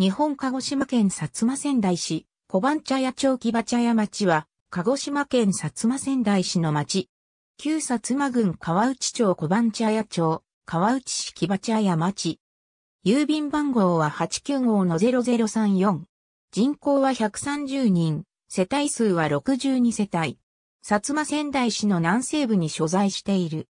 日本鹿児島県薩摩仙台市、小番茶屋町木場茶屋町は、鹿児島県薩摩仙台市の町。旧薩摩郡川内町小番茶屋町、川内市木場茶屋町。郵便番号は89号の0034。人口は130人、世帯数は62世帯。薩摩仙台市の南西部に所在している。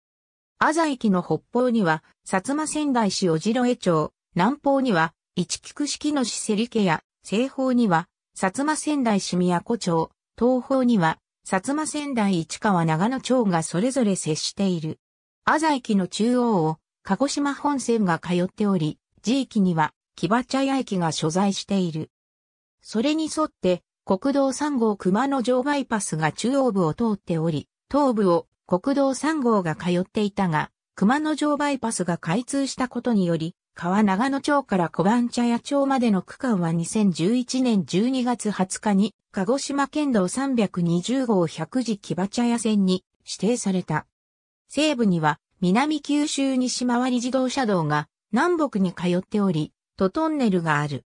安佐駅の北方には、薩摩仙台市小白江町、南方には、一菊式の市リケや、西方には、薩摩仙台市宮古町、東方には、薩摩仙台市川長野町がそれぞれ接している。安西駅の中央を、鹿児島本線が通っており、地域には、木場茶屋駅が所在している。それに沿って、国道3号熊野城バイパスが中央部を通っており、東部を国道3号が通っていたが、熊野城バイパスが開通したことにより、川長野町から小番茶屋町までの区間は2011年12月20日に、鹿児島県道320号100時木場茶屋線に指定された。西部には、南九州西回り自動車道が南北に通っており、とトンネルがある。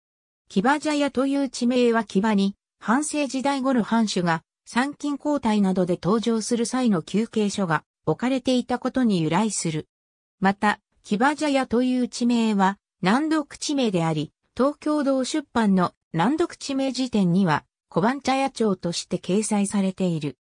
木場茶屋という地名は木場に、半生時代頃藩主が参勤交代などで登場する際の休憩所が置かれていたことに由来する。また、キバジャヤという地名は、難読地名であり、東京道出版の難読地名辞典には、小番茶屋町として掲載されている。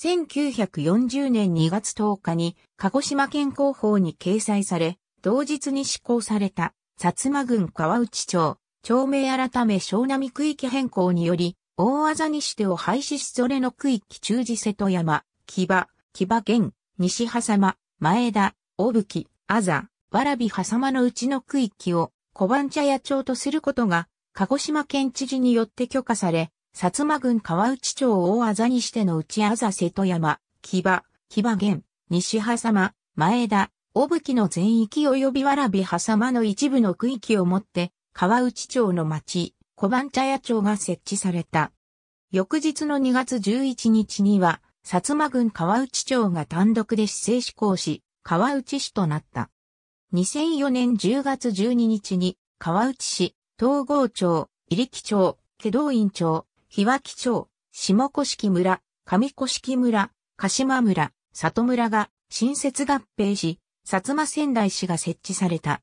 1940年2月10日に鹿児島県広報に掲載され、同日に施行された薩摩郡川内町、町名改め小波区域変更により、大技にしてを廃止しそれの区域中寺瀬戸山、木場、木場県、西狭間、前田、大吹、あざ、わらびはさまのうちの区域を小番茶屋町とすることが、鹿児島県知事によって許可され、薩摩郡川内町を大あざにしてのうちあざ瀬戸山、木場、木場源、西はさま、前田、小吹の全域及びわらびはさまの一部の区域をもって、川内町の町、小番茶屋町が設置された。翌日の2月11日には、薩摩郡川内町が単独で市政施行し、川内市となった。2004年10月12日に川内市、東郷町、入木町、祁道院町、日脇町、下古式村、上古式村、鹿島村、里村が新設合併し、薩摩仙台市が設置された。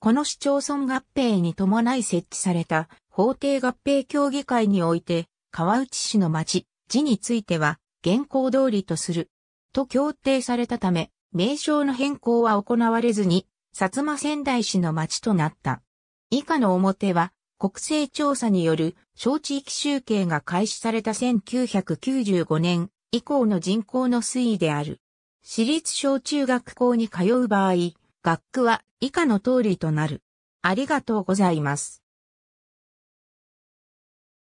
この市町村合併に伴い設置された法定合併協議会において、川内市の町、地については、現行通りとする。と協定されたため、名称の変更は行われずに、薩摩仙台市の町となった。以下の表は、国勢調査による小地域集計が開始された1995年以降の人口の推移である。私立小中学校に通う場合、学区は以下の通りとなる。ありがとうございます。